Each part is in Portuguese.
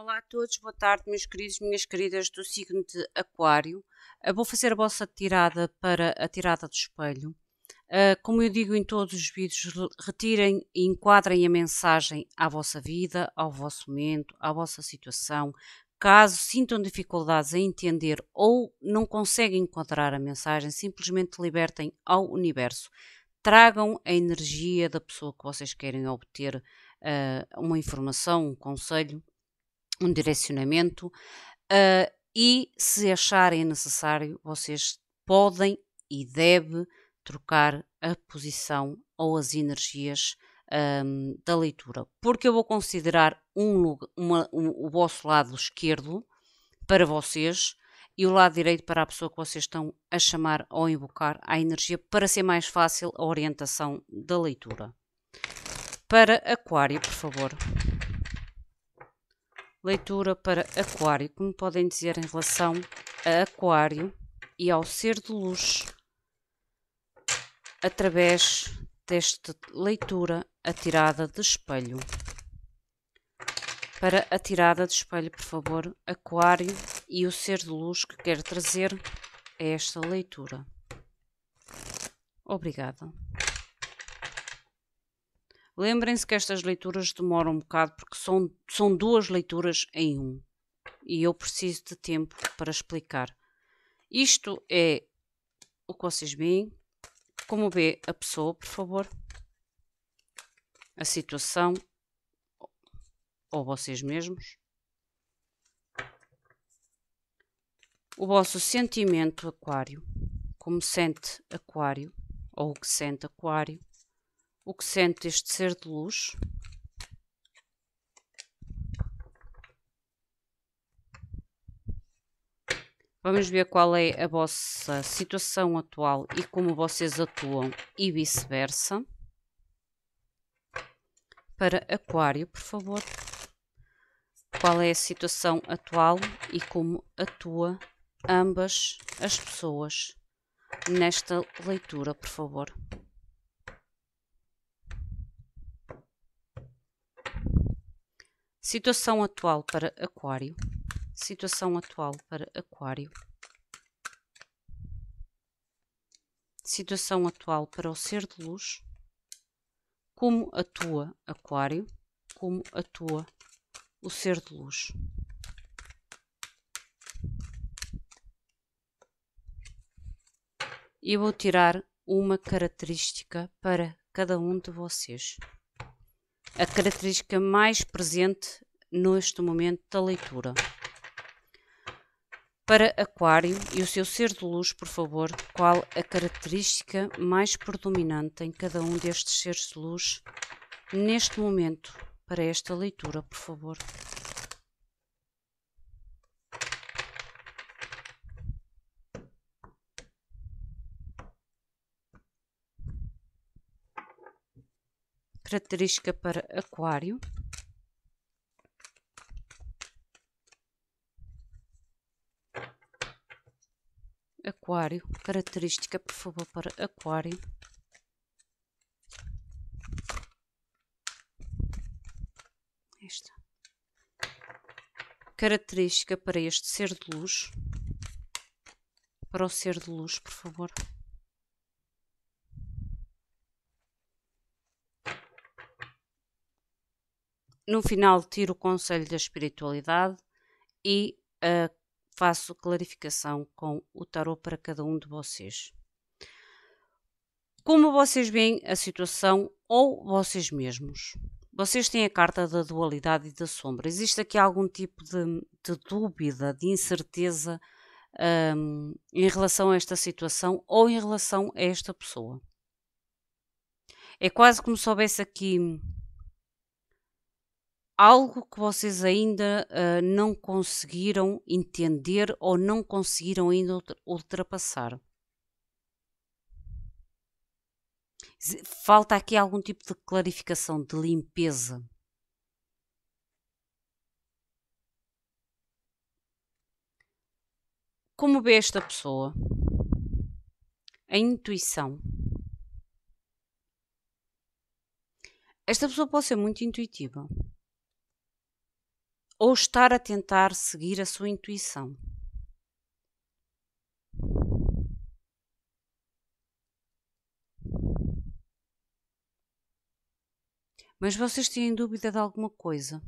Olá a todos, boa tarde, meus queridos, minhas queridas do signo de Aquário. Eu vou fazer a vossa tirada para a tirada do espelho. Uh, como eu digo em todos os vídeos, retirem e enquadrem a mensagem à vossa vida, ao vosso momento, à vossa situação. Caso sintam dificuldades a entender ou não conseguem encontrar a mensagem, simplesmente libertem ao universo. Tragam a energia da pessoa que vocês querem obter uh, uma informação, um conselho um direcionamento uh, e se acharem necessário, vocês podem e devem trocar a posição ou as energias um, da leitura, porque eu vou considerar um, uma, um, o vosso lado esquerdo para vocês e o lado direito para a pessoa que vocês estão a chamar ou invocar a energia para ser mais fácil a orientação da leitura. Para Aquário, por favor leitura para Aquário. Como podem dizer em relação a Aquário e ao ser de luz, através desta leitura, a tirada de espelho. Para a tirada de espelho, por favor, Aquário e o ser de luz que quero trazer a esta leitura. Obrigada. Lembrem-se que estas leituras demoram um bocado porque são, são duas leituras em um. E eu preciso de tempo para explicar. Isto é o que vocês veem. Como vê a pessoa, por favor. A situação. Ou vocês mesmos. O vosso sentimento, Aquário. Como sente Aquário. Ou o que sente Aquário o que sente este ser de luz. Vamos ver qual é a vossa situação atual e como vocês atuam e vice-versa. Para Aquário, por favor. Qual é a situação atual e como atua ambas as pessoas nesta leitura, por favor. Situação atual para Aquário. Situação atual para Aquário. Situação atual para o ser de luz. Como atua Aquário? Como atua o ser de luz? E vou tirar uma característica para cada um de vocês a característica mais presente neste momento da leitura. Para Aquário e o seu ser de luz, por favor, qual a característica mais predominante em cada um destes seres de luz neste momento para esta leitura, por favor? característica para aquário. Aquário, característica por favor para aquário. Esta. Característica para este ser de luz. Para o ser de luz, por favor. No final, tiro o conselho da espiritualidade e uh, faço clarificação com o tarot para cada um de vocês. Como vocês veem a situação ou vocês mesmos? Vocês têm a carta da dualidade e da sombra. Existe aqui algum tipo de, de dúvida, de incerteza um, ehm, em relação a esta situação ou em relação a esta pessoa? É quase como se houvesse aqui algo que vocês ainda uh, não conseguiram entender ou não conseguiram ainda ultrapassar. Falta aqui algum tipo de clarificação, de limpeza. Como vê esta pessoa? A intuição. Esta pessoa pode ser muito intuitiva ou estar a tentar seguir a sua intuição. Mas vocês têm dúvida de alguma coisa?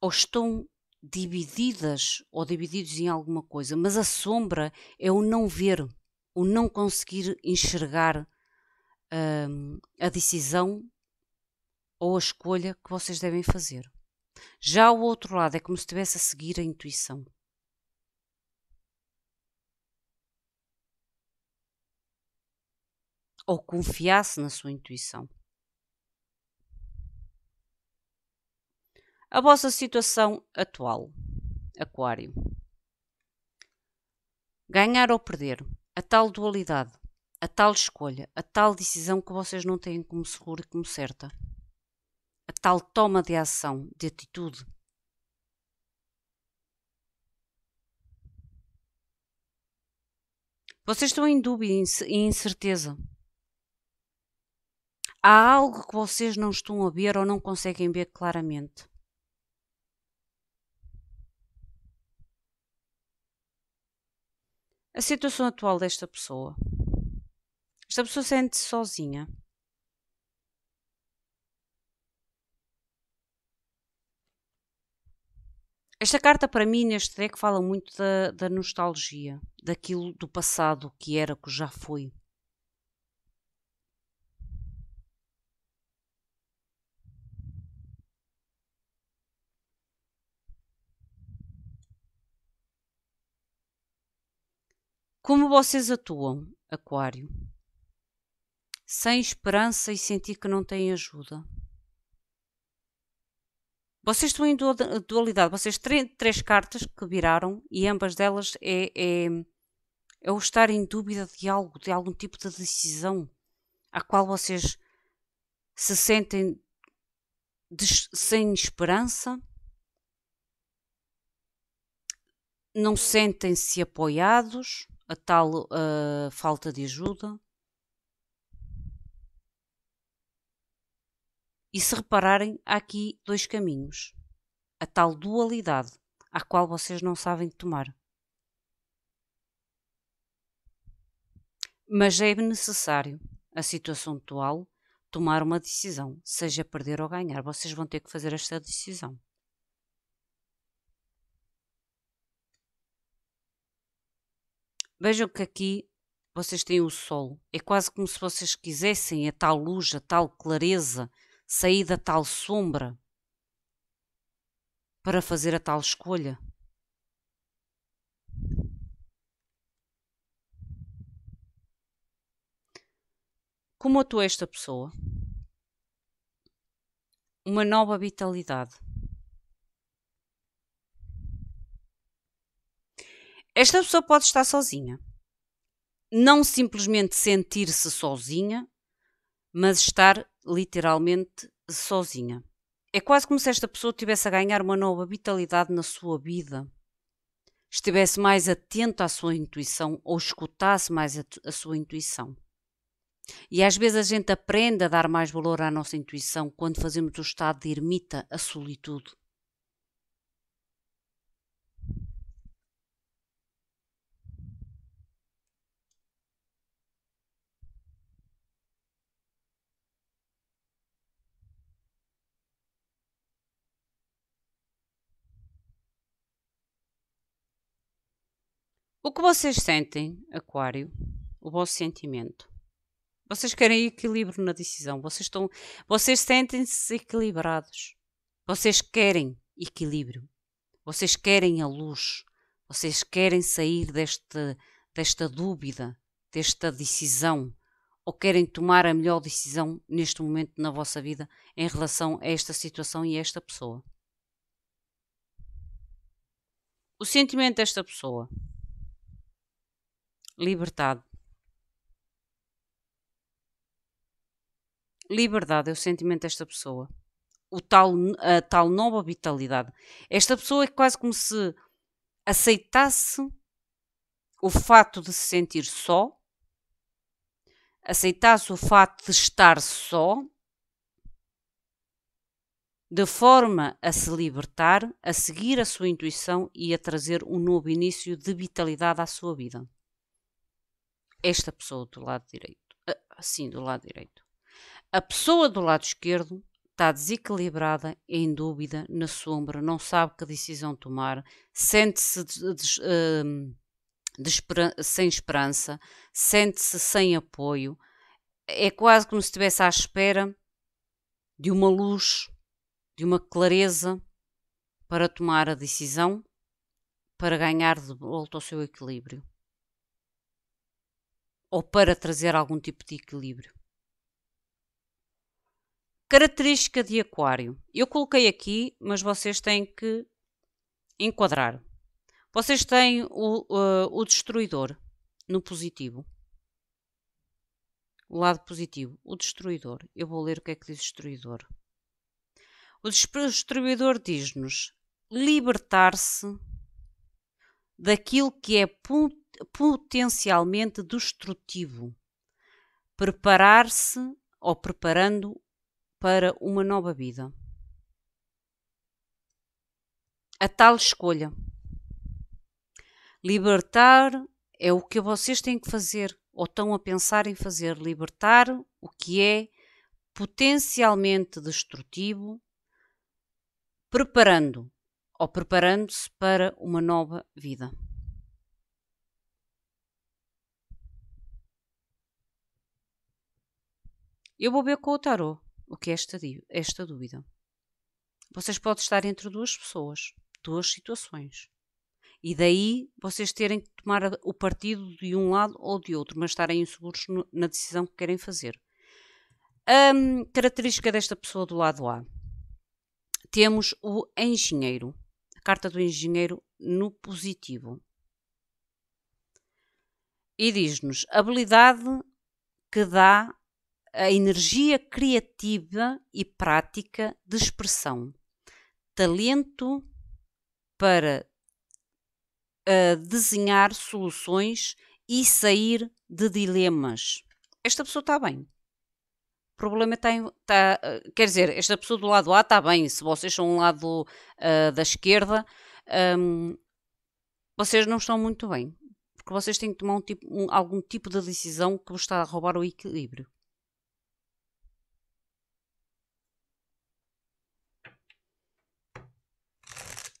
Ou estão divididas ou divididos em alguma coisa? Mas a sombra é o não ver, o não conseguir enxergar hum, a decisão ou a escolha que vocês devem fazer. Já o outro lado é como se estivesse a seguir a intuição. Ou confiasse na sua intuição. A vossa situação atual, Aquário. Ganhar ou perder, a tal dualidade, a tal escolha, a tal decisão que vocês não têm como segura e como certa tal toma de ação, de atitude. Vocês estão em dúvida e incerteza. Há algo que vocês não estão a ver ou não conseguem ver claramente. A situação atual desta pessoa. Esta pessoa sente-se sozinha. Esta carta, para mim, neste deck, fala muito da, da nostalgia, daquilo do passado que era, que já foi. Como vocês atuam, Aquário? Sem esperança e sentir que não têm ajuda. Vocês estão em dualidade, vocês têm três cartas que viraram e ambas delas é, é, é o estar em dúvida de algo, de algum tipo de decisão a qual vocês se sentem sem esperança, não sentem-se apoiados, a tal uh, falta de ajuda. E se repararem, há aqui dois caminhos: a tal dualidade, à qual vocês não sabem tomar. Mas é necessário, a situação atual, tomar uma decisão, seja perder ou ganhar. Vocês vão ter que fazer esta decisão. Vejam que aqui vocês têm o sol. É quase como se vocês quisessem a tal luz, a tal clareza, saí da tal sombra para fazer a tal escolha. Como atua esta pessoa? Uma nova vitalidade. Esta pessoa pode estar sozinha. Não simplesmente sentir-se sozinha, mas estar literalmente sozinha. É quase como se esta pessoa tivesse a ganhar uma nova vitalidade na sua vida. Estivesse mais atento à sua intuição ou escutasse mais a, a sua intuição. E às vezes a gente aprende a dar mais valor à nossa intuição quando fazemos o estado de ermita, a solitude. O que vocês sentem, Aquário? O vosso sentimento? Vocês querem equilíbrio na decisão. Vocês estão, vocês sentem-se equilibrados. Vocês querem equilíbrio. Vocês querem a luz. Vocês querem sair deste, desta dúvida, desta decisão, ou querem tomar a melhor decisão neste momento na vossa vida em relação a esta situação e a esta pessoa. O sentimento desta pessoa liberdade Liberdade é o sentimento desta pessoa. O tal, a tal nova vitalidade. Esta pessoa é quase como se aceitasse o fato de se sentir só, aceitasse o fato de estar só, de forma a se libertar, a seguir a sua intuição e a trazer um novo início de vitalidade à sua vida esta pessoa do lado direito. Assim, do lado direito. A pessoa do lado esquerdo está desequilibrada, em dúvida, na sombra, não sabe que decisão tomar, sente-se des, hum, sem esperança, sente-se sem apoio. É quase como se estivesse à espera de uma luz, de uma clareza para tomar a decisão, para ganhar de volta o seu equilíbrio ou para trazer algum tipo de equilíbrio. Característica de Aquário. Eu coloquei aqui, mas vocês têm que enquadrar. Vocês têm o, uh, o destruidor no positivo. O lado positivo. O destruidor. Eu vou ler o que é que diz destruidor. O destruidor diz-nos libertar-se daquilo que é potencialmente destrutivo. Preparar-se ou preparando para uma nova vida. A tal escolha. Libertar é o que vocês têm que fazer ou estão a pensar em fazer. Libertar o que é potencialmente destrutivo, preparando ou preparando-se para uma nova vida. Eu vou ver com o tarô o que é esta, esta dúvida. Vocês podem estar entre duas pessoas, duas situações. E daí vocês terem que tomar o partido de um lado ou de outro, mas estarem inseguros no, na decisão que querem fazer. A característica desta pessoa do lado A. Temos o engenheiro, a carta do engenheiro no positivo. E diz-nos habilidade que dá a energia criativa e prática de expressão, talento para uh, desenhar soluções e sair de dilemas. Esta pessoa está bem. O problema está. está uh, quer dizer, esta pessoa do lado A está bem. Se vocês são um lado uh, da esquerda, um, vocês não estão muito bem. Porque vocês têm que tomar um tipo, um, algum tipo de decisão que vos está a roubar o equilíbrio.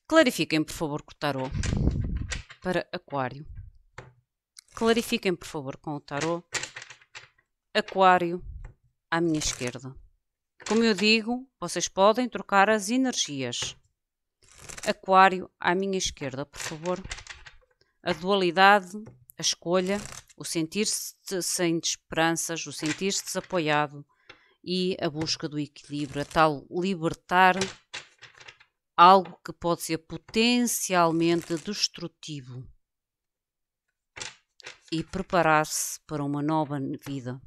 Clarifiquem, por favor, com o tarô para Aquário. Clarifiquem, por favor, com o tarô Aquário à minha esquerda. Como eu digo, vocês podem trocar as energias. Aquário à minha esquerda, por favor. A dualidade, a escolha, o sentir-se sem esperanças, o sentir-se desapoiado e a busca do equilíbrio, a tal libertar algo que pode ser potencialmente destrutivo e preparar-se para uma nova vida,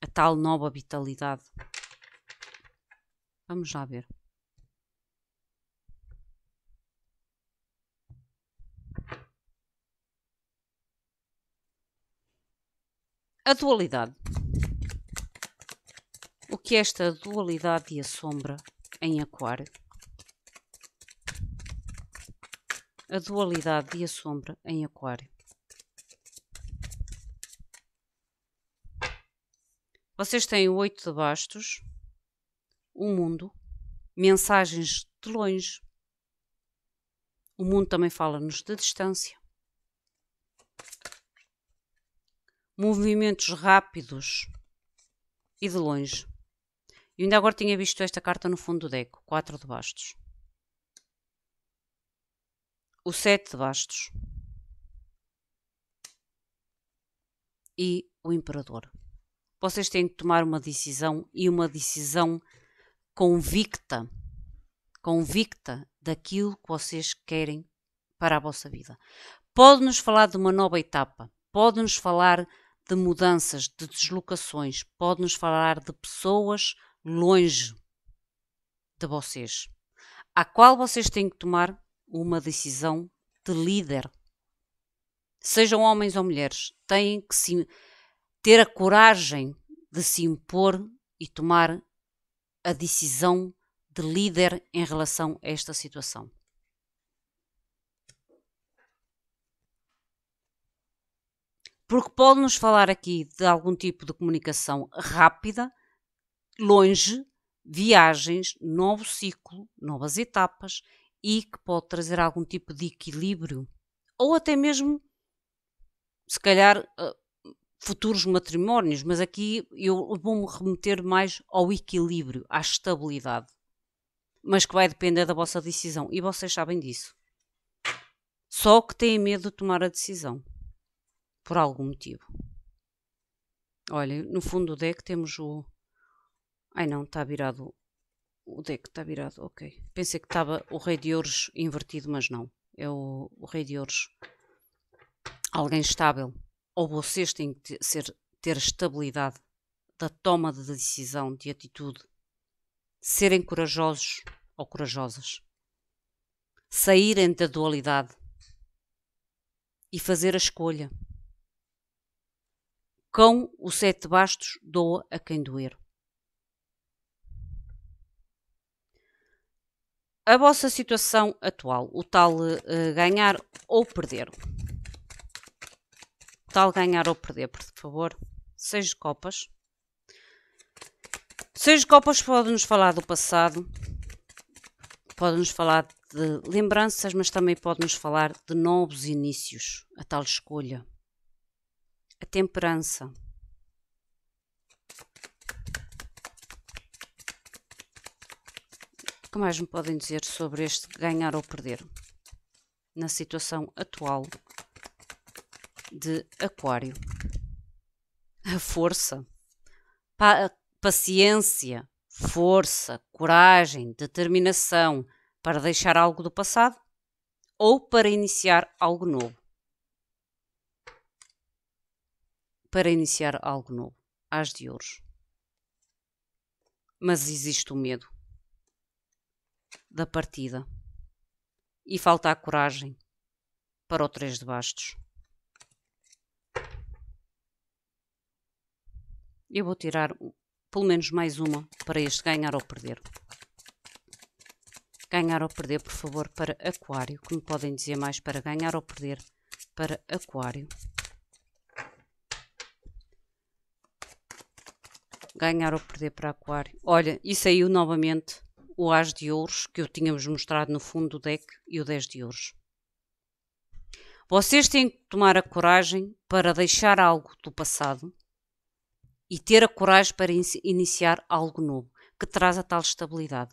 a tal nova vitalidade. Vamos lá ver. A dualidade. O que é esta dualidade e a sombra em Aquário? a dualidade e a sombra em Aquário. Vocês têm o oito de bastos, o mundo, mensagens de longe. O mundo também fala-nos de distância. Movimentos rápidos e de longe. E ainda agora tinha visto esta carta no fundo do deck, quatro de bastos o sete de bastos e o imperador. Vocês têm que tomar uma decisão e uma decisão convicta, convicta daquilo que vocês querem para a vossa vida. Pode-nos falar de uma nova etapa, pode-nos falar de mudanças, de deslocações, pode-nos falar de pessoas longe de vocês, a qual vocês têm que tomar uma decisão de líder. Sejam homens ou mulheres, têm que se, ter a coragem de se impor e tomar a decisão de líder em relação a esta situação. Porque pode-nos falar aqui de algum tipo de comunicação rápida, longe, viagens, novo ciclo, novas etapas e que pode trazer algum tipo de equilíbrio ou até mesmo, se calhar, ah, futuros matrimónios, mas aqui eu vou-me remeter mais ao equilíbrio, à estabilidade. Mas que vai depender da vossa decisão e vocês sabem disso. Só que têm medo de tomar a decisão por algum motivo. Olha, no fundo do deck temos o. Ai não, está virado o deck é está virado, ok. Pensei que estava o Rei de Ouros invertido, mas não. É o, o Rei de Ouros. Alguém estável. Ou vocês têm que ser, ter estabilidade da toma de decisão, de atitude. Serem corajosos ou corajosas. Saírem da dualidade e fazer a escolha. Com o sete bastos, doa a quem doer. a vossa situação atual, o tal uh, ganhar ou perder. O tal ganhar ou perder, por favor. Seis copas. Seis copas pode-nos falar do passado, pode-nos falar de lembranças, mas também pode-nos falar de novos inícios, a tal escolha, a temperança. que mais me podem dizer sobre este ganhar ou perder na situação atual de Aquário? A força, pa paciência, força, coragem, determinação para deixar algo do passado ou para iniciar algo novo. Para iniciar algo novo, às de hoje. Mas existe o medo da partida. E falta a coragem para o 3 de bastos. Eu vou tirar pelo menos mais uma para este ganhar ou perder. Ganhar ou perder, por favor, para aquário. Que me podem dizer mais para ganhar ou perder para aquário. Ganhar ou perder para aquário. Olha, e saiu novamente o As de Ouros, que eu tínhamos mostrado no fundo do deck, e o 10 de Ouros. Vocês têm que tomar a coragem para deixar algo do passado e ter a coragem para in iniciar algo novo, que traz a tal estabilidade.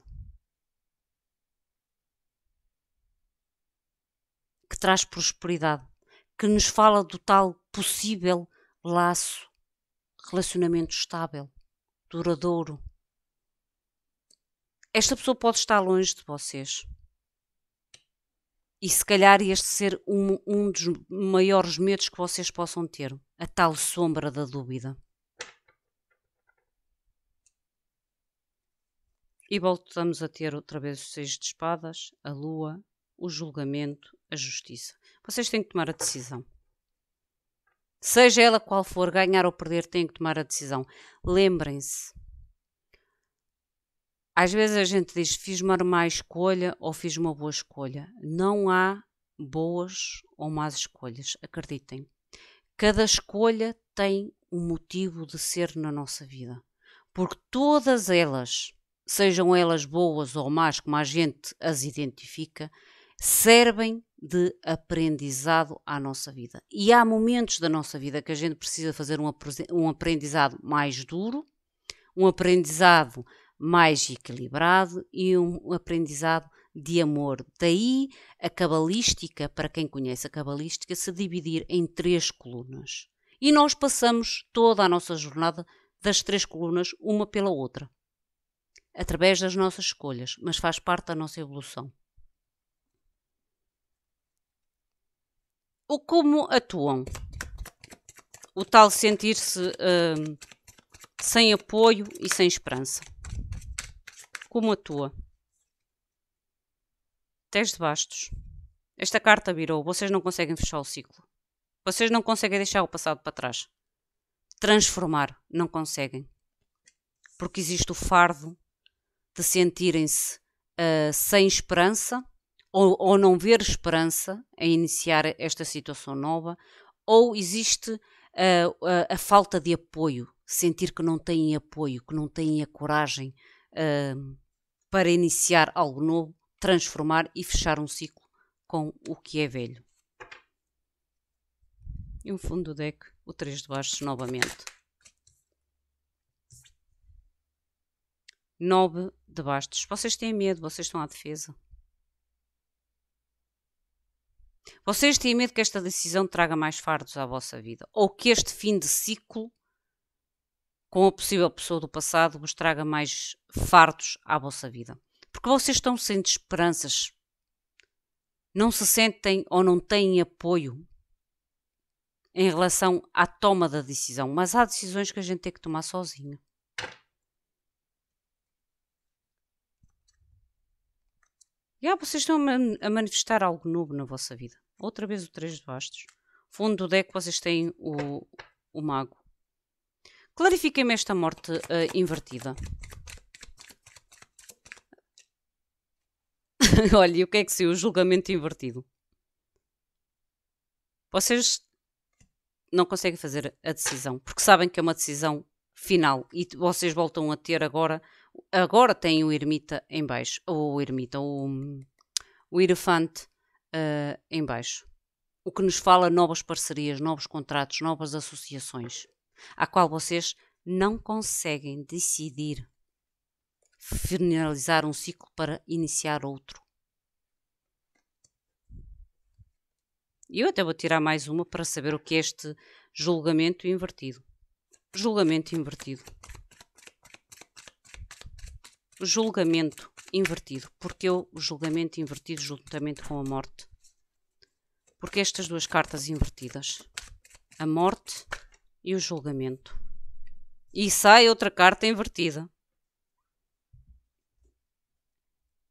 Que traz prosperidade, que nos fala do tal possível laço, relacionamento estável, duradouro, esta pessoa pode estar longe de vocês. E se calhar este ser um, um dos maiores medos que vocês possam ter a tal sombra da dúvida. E voltamos a ter outra vez os seis de espadas, a lua, o julgamento, a justiça. Vocês têm que tomar a decisão. Seja ela qual for, ganhar ou perder, têm que tomar a decisão. Lembrem-se, às vezes a gente diz fiz uma má escolha ou fiz uma boa escolha. Não há boas ou más escolhas, acreditem. Cada escolha tem um motivo de ser na nossa vida. Porque todas elas, sejam elas boas ou más, como a gente as identifica, servem de aprendizado à nossa vida. E há momentos da nossa vida que a gente precisa fazer um aprendizado mais duro, um aprendizado mais equilibrado e um aprendizado de amor. Daí a cabalística, para quem conhece a cabalística, se dividir em três colunas. E nós passamos toda a nossa jornada das três colunas, uma pela outra, através das nossas escolhas, mas faz parte da nossa evolução. O como atuam? O tal sentir-se hum, sem apoio e sem esperança como a tua. Tens de bastos. Esta carta virou. Vocês não conseguem fechar o ciclo. Vocês não conseguem deixar o passado para trás. Transformar. Não conseguem. Porque existe o fardo de sentirem-se uh, sem esperança ou, ou não ver esperança em iniciar esta situação nova. Ou existe uh, ah, a, ah, a, falta de apoio. Sentir que não têm apoio, que não têm a coragem. Uh, para iniciar algo novo, transformar e fechar um ciclo com o que é velho. E um fundo do deck, o 3 de baixo novamente. 9 de bastos. Vocês têm medo, vocês estão à defesa. Vocês têm medo que esta decisão traga mais fardos à vossa vida ou que este fim de ciclo com a possível pessoa do passado vos traga mais fartos à vossa vida. Porque vocês estão sem esperanças. Não se sentem ou não têm apoio em relação à toma da decisão. Mas há decisões que a gente tem que tomar sozinho. E ah, vocês estão a manifestar algo novo na vossa vida. Outra vez o três de bastos. Fundo do deck vocês têm o, o mago. Clarifiquem-me esta morte uh, invertida. Olha, e o que é que se o julgamento invertido? Vocês não conseguem fazer a decisão, porque sabem que é uma decisão final e vocês voltam a ter agora, agora têm o ermita em baixo, ou o ermita, ou o elefante uh, eh, em baixo. O que nos fala novas parcerias, novos contratos, novas associações a qual vocês não conseguem decidir finalizar um ciclo para iniciar outro. E eu até vou tirar mais uma para saber o que é este julgamento invertido. Julgamento invertido. Julgamento invertido. Porque o julgamento invertido juntamente com a morte. Porque estas duas cartas invertidas, a morte e o julgamento. E sai outra carta invertida.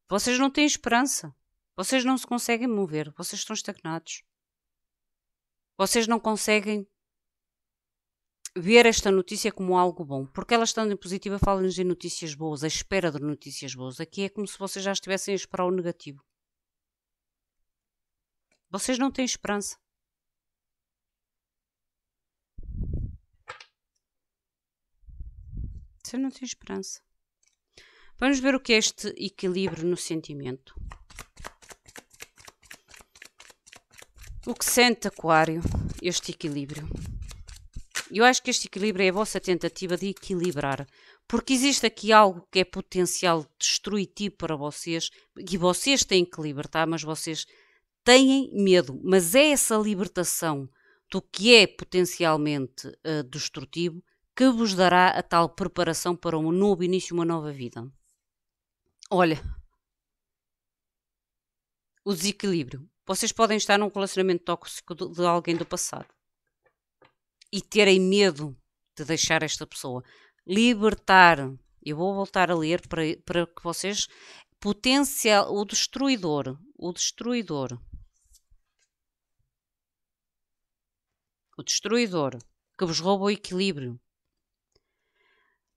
Vocês não têm esperança. Vocês não se conseguem mover. Vocês estão estagnados. Vocês não conseguem ver esta notícia como algo bom. Porque ela estando em positiva, fala-nos de notícias boas, a espera de notícias boas. Aqui é como se vocês já estivessem a esperar o negativo. Vocês não têm esperança. Você não tem esperança. Vamos ver o que é este equilíbrio no sentimento. O que sente Aquário, este equilíbrio? Eu acho que este equilíbrio é a vossa tentativa de equilibrar, porque existe aqui algo que é potencial destrutivo para vocês e vocês têm que libertar, mas vocês têm medo. Mas é essa libertação do que é potencialmente uh, destrutivo que vos dará a tal preparação para um novo início, uma nova vida. Olha, o desequilíbrio. Vocês podem estar num relacionamento tóxico de alguém do passado e terem medo de deixar esta pessoa. Libertar. Eu vou voltar a ler para, para que vocês. Potencial. O destruidor. O destruidor. O destruidor que vos rouba o equilíbrio,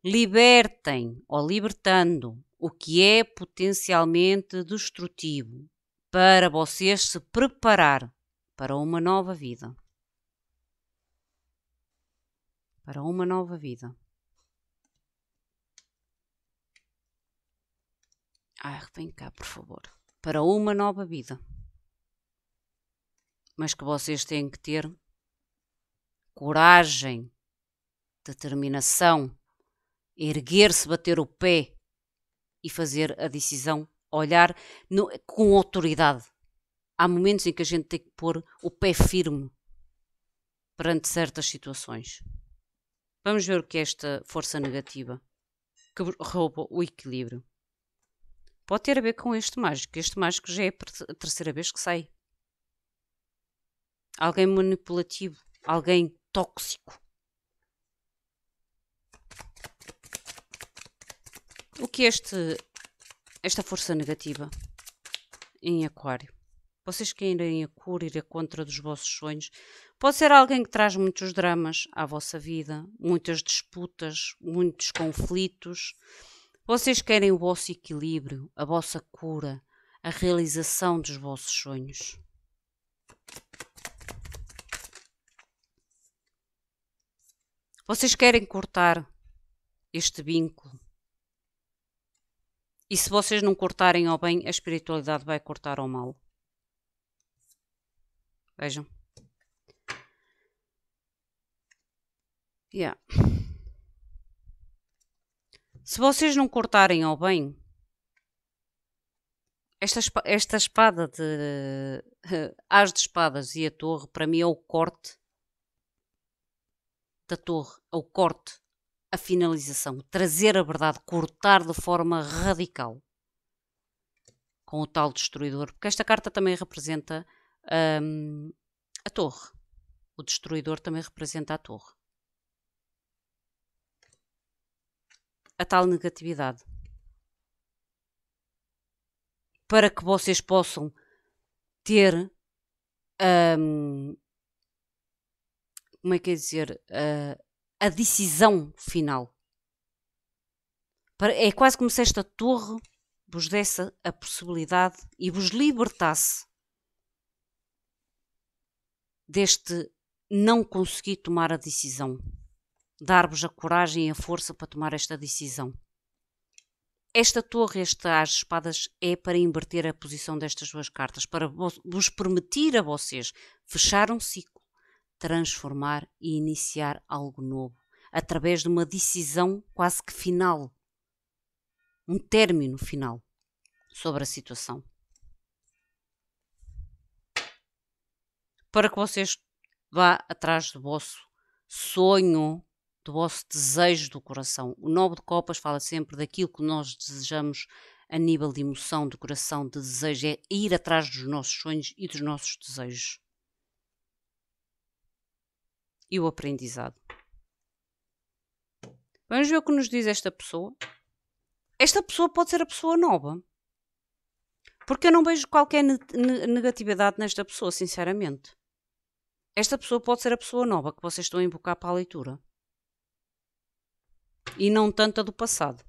libertem ou libertando o que é potencialmente destrutivo para vocês se preparar para uma nova vida. Para uma nova vida. Ai, vem cá, por favor. Para uma nova vida. Mas que vocês têm que ter coragem, determinação, erguer-se, bater o pé e fazer a decisão, olhar no, com autoridade. Há momentos em que a gente tem que pôr o pé firme perante certas situações. Vamos ver o que é esta força negativa que rouba o equilíbrio. Pode ter a ver com este mágico. Este mágico já é a terceira vez que sai. Alguém manipulativo, alguém tóxico o que é este esta força negativa em aquário vocês querem a cura aquário ir a contra dos vossos sonhos pode ser alguém que traz muitos dramas à vossa vida muitas disputas muitos conflitos vocês querem o vosso equilíbrio a vossa cura a realização dos vossos sonhos vocês querem cortar este vínculo e se vocês não cortarem ao bem, a espiritualidade vai cortar ao mal. Vejam. Yeah. Se vocês não cortarem ao bem, esta, esta espada de. As de espadas e a torre, para mim é o corte da torre, é o corte a finalização, trazer a verdade, cortar de forma radical com o tal destruidor, porque esta carta também representa um, a torre. O destruidor também representa a torre. A tal negatividade. Para que vocês possam ter. Um, como é que é dizer? Uh, a decisão final. É quase como se esta torre vos desse a possibilidade e vos libertasse deste não conseguir tomar a decisão. Dar-vos a coragem e a força para tomar esta decisão. Esta torre, este as espadas, é para inverter a posição destas duas cartas, para vos permitir a vocês fechar um ciclo transformar e iniciar algo novo, através de uma decisão quase que final, um término final sobre a situação. Para que vocês vá atrás do vosso sonho, do vosso desejo do coração. O Novo de Copas fala sempre daquilo que nós desejamos a nível de emoção, de coração, de desejo, é ir atrás dos nossos sonhos e dos nossos desejos e o aprendizado. Vamos ver o que nos diz esta pessoa. Esta pessoa pode ser a pessoa nova. Porque eu não vejo qualquer negatividade nesta pessoa, sinceramente. Esta pessoa pode ser a pessoa nova que vocês estão a invocar para a leitura. E não tanto a do passado.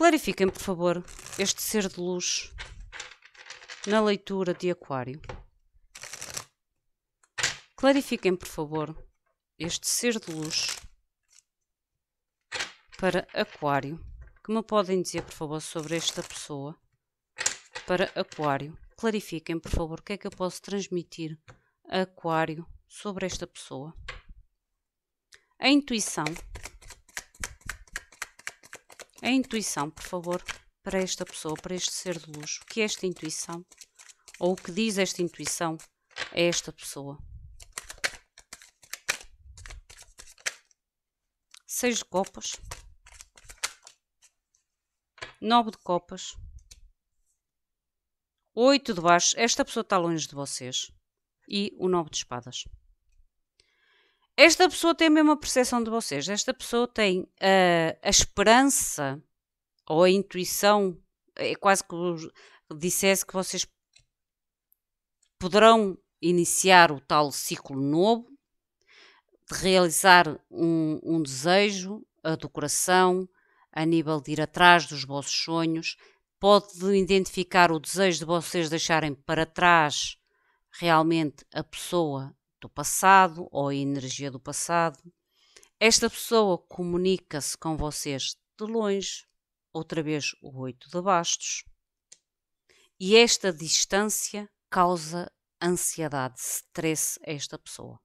Clarifiquem, por favor, este ser de luz na leitura de Aquário. Clarifiquem, por favor, este ser de luz para Aquário. Que me podem dizer, por favor, sobre esta pessoa para Aquário? Clarifiquem, por favor, o que é que eu posso transmitir a Aquário sobre esta pessoa? A intuição a intuição, por favor, para esta pessoa, para este ser de luz. O que é esta intuição? Ou o que diz esta intuição a esta pessoa? Seis de copas. Nove de copas. Oito de baixo. Esta pessoa está longe de vocês. E o nove de espadas. Esta pessoa tem a mesma percepção de vocês. Esta pessoa tem uh, a esperança ou a intuição. É quase que dissesse que vocês poderão iniciar o tal ciclo novo, de realizar um, um desejo do coração, a nível de ir atrás dos vossos sonhos, pode identificar o desejo de vocês deixarem para trás realmente a pessoa do passado ou a energia do passado. Esta pessoa comunica-se com vocês de longe, outra vez o oito de bastos, e esta distância causa ansiedade, stress a esta pessoa.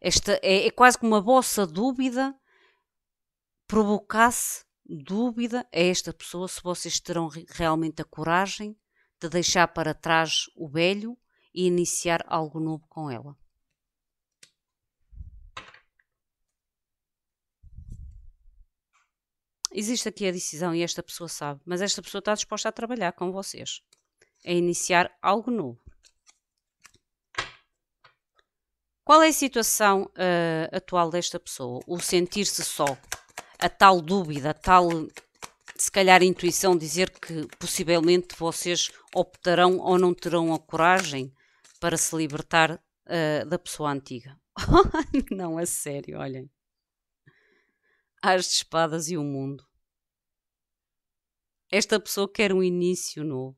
Esta é, é quase como a vossa dúvida provocasse dúvida a esta pessoa se vocês terão realmente a coragem de deixar para trás o velho e iniciar algo novo com ela. Existe aqui a decisão e esta pessoa sabe, mas esta pessoa está disposta a trabalhar com vocês, a iniciar algo novo. Qual é a situação uh, atual desta pessoa? O sentir-se só, a tal dúvida, a tal se calhar intuição dizer que possivelmente vocês optarão ou não terão a coragem para se libertar uh, da pessoa antiga. não, é sério, olhem. As espadas e o mundo. Esta pessoa quer um início novo.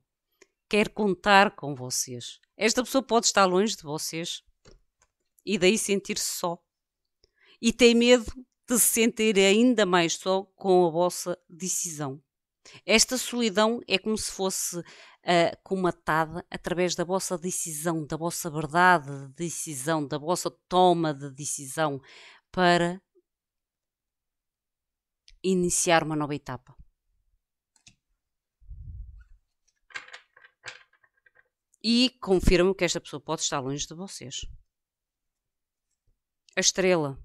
Quer contar com vocês. Esta pessoa pode estar longe de vocês e daí sentir-se só. E tem medo de se sentir ainda mais só com a vossa decisão. Esta solidão é como se fosse comatada através da vossa decisão, da vossa verdade de decisão, da vossa toma de decisão para iniciar uma nova etapa. E confirmo que esta pessoa pode estar longe de vocês. A estrela,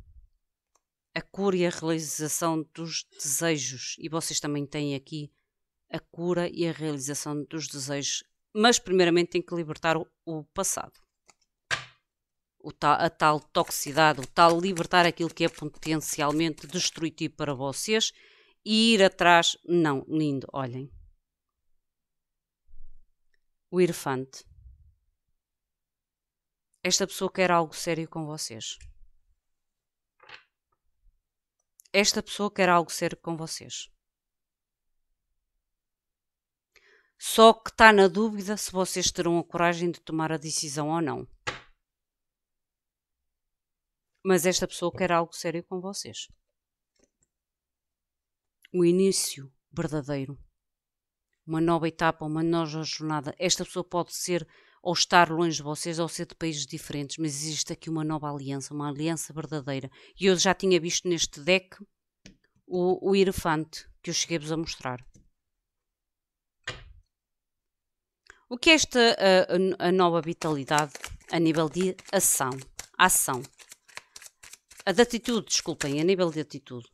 a cura e a realização dos desejos, e vocês também têm aqui a cura e a realização dos desejos, mas primeiramente tem que libertar o, passado. O ta, a tal toxicidade, o tal libertar aquilo que é potencialmente destrutivo para vocês e ir atrás. Não, lindo, olhem. O Irfante. Esta pessoa quer algo sério com vocês. Esta pessoa quer algo sério com vocês Só que está na dúvida se vocês terão a coragem de tomar a decisão ou não. Mas esta pessoa quer algo sério com vocês. O início verdadeiro. Uma nova etapa, uma nova jornada. Esta pessoa pode ser ou estar longe de vocês ou ser de países diferentes, mas existe aqui uma nova aliança, uma aliança verdadeira. E eu já tinha visto neste deck o, o que eu cheguei-vos a mostrar. O que é esta a, a nova vitalidade a nível de ação? Ação. A de atitude, desculpem, a nível de atitude.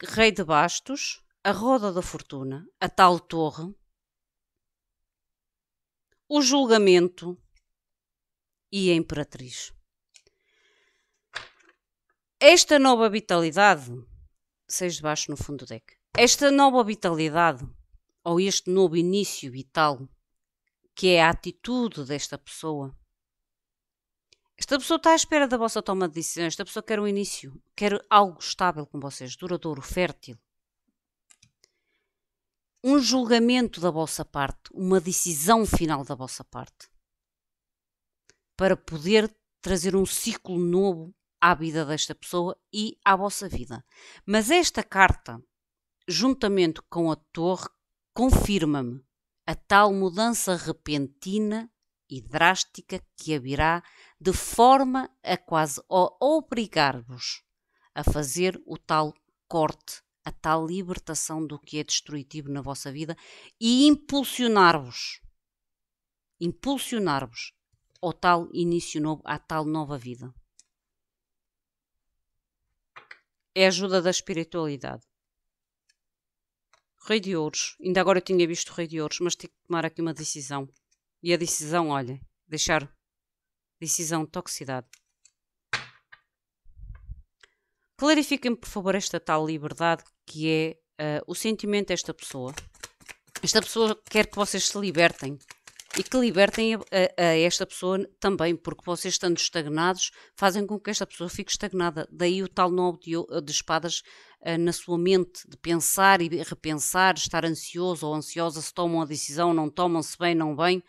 Rei de bastos, a roda da fortuna, a tal torre, o julgamento e a imperatriz. Esta nova vitalidade, seis de baixo no fundo do deck, esta nova vitalidade ou este novo início vital, que é a atitude desta pessoa. Esta pessoa está à espera da vossa toma de decisão, esta pessoa quer um início, quer algo estável com vocês, duradouro, fértil. Um julgamento da vossa parte, uma decisão final da vossa parte, para poder trazer um ciclo novo à vida desta pessoa e à vossa vida. Mas esta carta, juntamente com a torre, confirma-me a tal mudança repentina e drástica que haverá de forma a quase obrigar-vos a fazer o tal corte, a tal libertação do que é destrutivo na vossa vida e impulsionar-vos, impulsionar-vos ao tal início novo, à tal nova vida. É ajuda da espiritualidade. Rei de Ouros. Ainda agora eu tinha visto o Rei de Ouros, mas tenho que tomar aqui uma decisão. E a decisão, olha, deixar. Decisão de toxicidade. Clarifiquem-me, por favor, esta tal liberdade que é uh, o sentimento desta pessoa. Esta pessoa quer que vocês se libertem e que libertem a, a, a, esta pessoa também, porque vocês estando estagnados fazem com que esta pessoa fique estagnada. Daí o tal nó de, de espadas eh, na sua mente de pensar e repensar, estar ansioso ou ansiosa, se tomam a decisão, não tomam, se bem, não bem,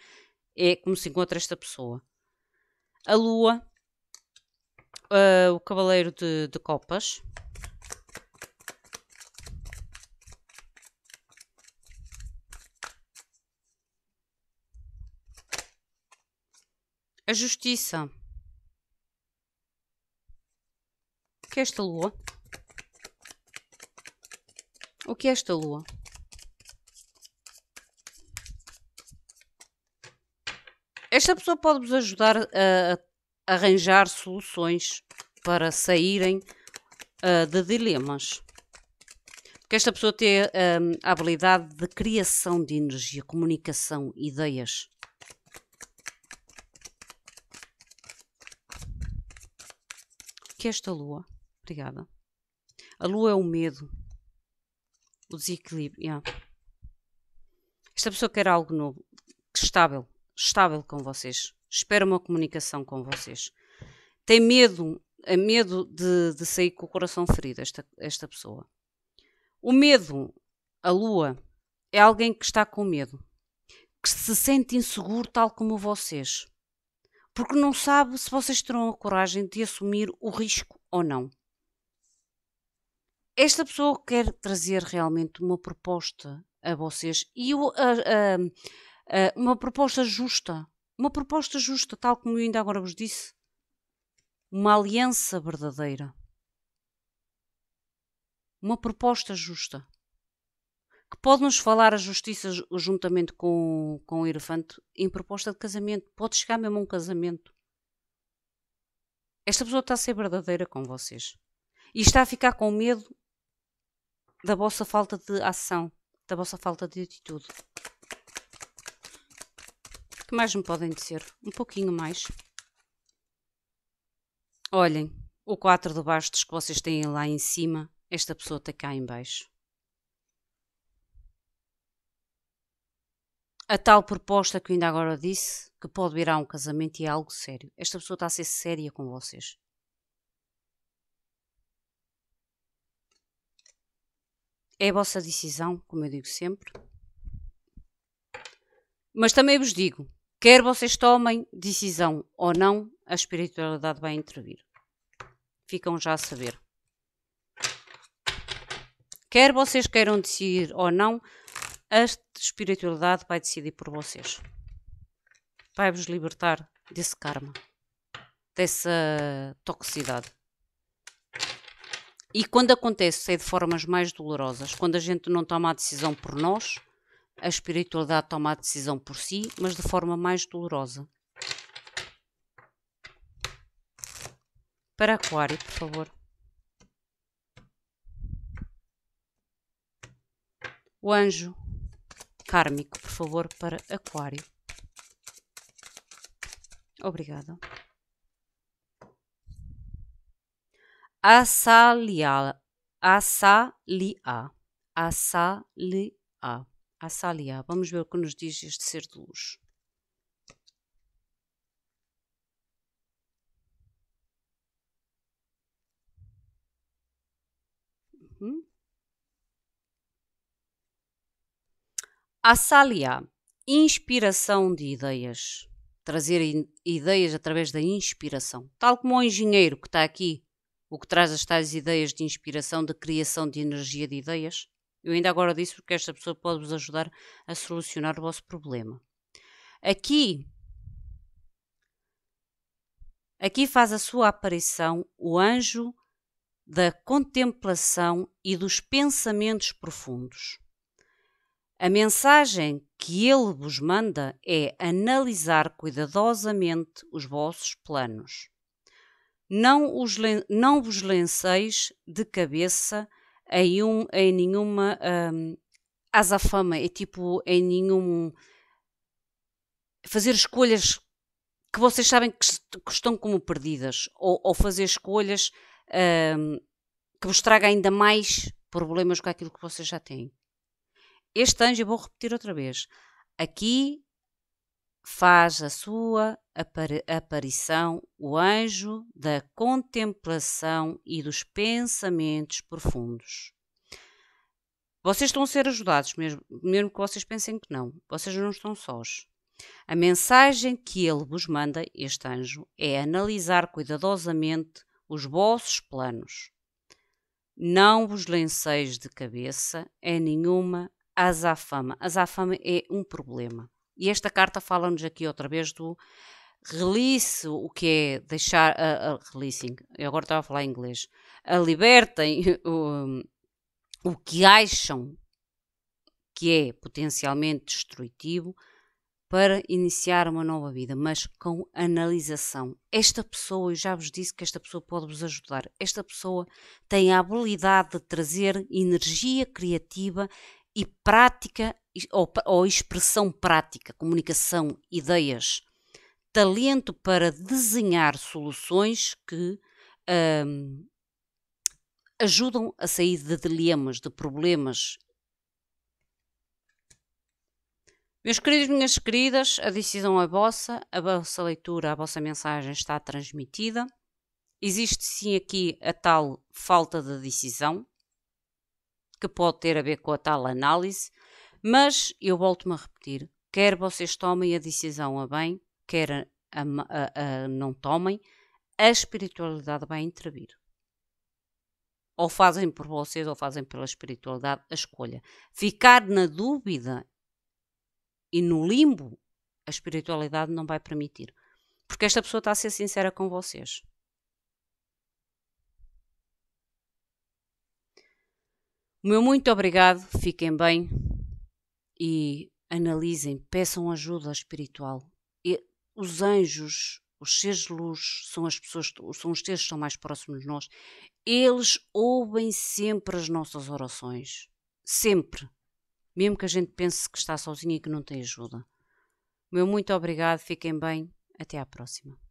é como se encontra esta pessoa. A Lua, uh, o Cavaleiro de, de Copas. A Justiça. Que é esta Lua? O que é esta lua? Esta pessoa pode-vos ajudar a arranjar soluções para saírem uh, de dilemas. Porque esta pessoa tem um, ehm, a habilidade de criação de energia, comunicação, ideias. O que é esta lua? Obrigada. A lua é o medo, o desequilíbrio, yeah. Esta pessoa quer algo novo, estável, estável com vocês. Espera uma comunicação com vocês. Tem medo, é medo de, de sair com o coração ferido, esta, esta pessoa. O medo, a lua, é alguém que está com medo, que se sente inseguro, tal como vocês, porque não sabe se vocês terão a coragem de assumir o risco ou não esta pessoa quer trazer realmente uma proposta a vocês e o, uma proposta justa. Uma proposta justa, tal como eu ainda agora vos disse. Uma aliança verdadeira. Uma proposta justa. Que pode-nos falar a justiça juntamente com, com o elefante em proposta de casamento. Pode chegar mesmo a um casamento. Esta pessoa está a ser verdadeira com vocês. E está a ficar com medo da vossa falta de ação, da vossa falta de atitude. O que mais me podem dizer? Um pouquinho mais. Olhem, o 4 de bastos que vocês têm lá em cima, esta pessoa está cá em baixo. A tal proposta que eu ainda agora disse, que pode virar um casamento e é algo sério. Esta pessoa está a ser séria com vocês. É a vossa decisão, como eu digo sempre. Mas também vos digo, quer vocês tomem decisão ou não, a espiritualidade vai intervir. Ficam já a saber. Quer vocês queiram decidir ou não, a espiritualidade vai decidir por vocês. Vai-vos libertar desse karma, dessa toxicidade. E quando acontece é de formas mais dolorosas, quando a gente não toma a decisão por nós, a espiritualidade toma a decisão por si, mas de forma mais dolorosa. Para Aquário, por favor. O anjo kármico, por favor, para Aquário. Obrigada. Assalia, Assalia, Assalia, assaliar. Vamos ver o que nos diz este ser de luz. Uhum. Assalia, inspiração de ideias. Trazer ideias através da inspiração. Tal como o engenheiro que está aqui o que traz as tais ideias de inspiração, de criação de energia de ideias? Eu ainda agora disse porque esta pessoa pode vos ajudar a solucionar o vosso problema. Aqui, aqui faz a sua aparição o anjo da contemplação e dos pensamentos profundos. A mensagem que ele vos manda é analisar cuidadosamente os vossos planos não os, não vos lenceis de cabeça em, um, em nenhuma um, azafama, é tipo em nenhum fazer escolhas que vocês sabem que, estão como perdidas, ou, ou fazer escolhas um, que vos traga ainda mais problemas com aquilo que vocês já têm. Este anjo, eu vou repetir outra vez, aqui faz a sua aparição o anjo da contemplação e dos pensamentos profundos. Vocês estão a ser ajudados, mesmo, mesmo que vocês pensem que não. Vocês não estão sós. A mensagem que ele vos manda, este anjo, é analisar cuidadosamente os vossos planos. Não vos lenceis de cabeça em é nenhuma azafama. Azafama é um problema. E esta carta fala-nos aqui outra vez do release, o que é deixar. releasing, eu agora estava a falar em inglês. A libertem o que acham que é potencialmente destrutivo para iniciar uma nova vida, mas com analisação. Esta pessoa, eu já vos disse que esta pessoa pode vos ajudar. Esta pessoa tem a habilidade de trazer energia criativa e prática ou, ou expressão prática, comunicação, ideias, talento para desenhar soluções que um, ajudam a sair de dilemas, de problemas. Meus queridos, minhas queridas, a decisão é vossa, a vossa leitura, a vossa mensagem está transmitida. Existe sim aqui a tal falta de decisão, que pode ter a ver com a tal análise, mas eu volto-me a repetir: quer vocês tomem a decisão a bem, quer a, a, a não tomem, a espiritualidade vai intervir. Ou fazem por vocês ou fazem pela espiritualidade a escolha. Ficar na dúvida e no limbo, a espiritualidade não vai permitir. Porque esta pessoa está a ser sincera com vocês. O meu muito obrigado, fiquem bem e analisem, peçam ajuda espiritual. E os anjos, os seres de luz, são as pessoas, são os seres que estão mais próximos de nós. Eles ouvem sempre as nossas orações. Sempre. Mesmo que a gente pense que está sozinha e que não tem ajuda. Meu muito obrigado, fiquem bem, até à próxima.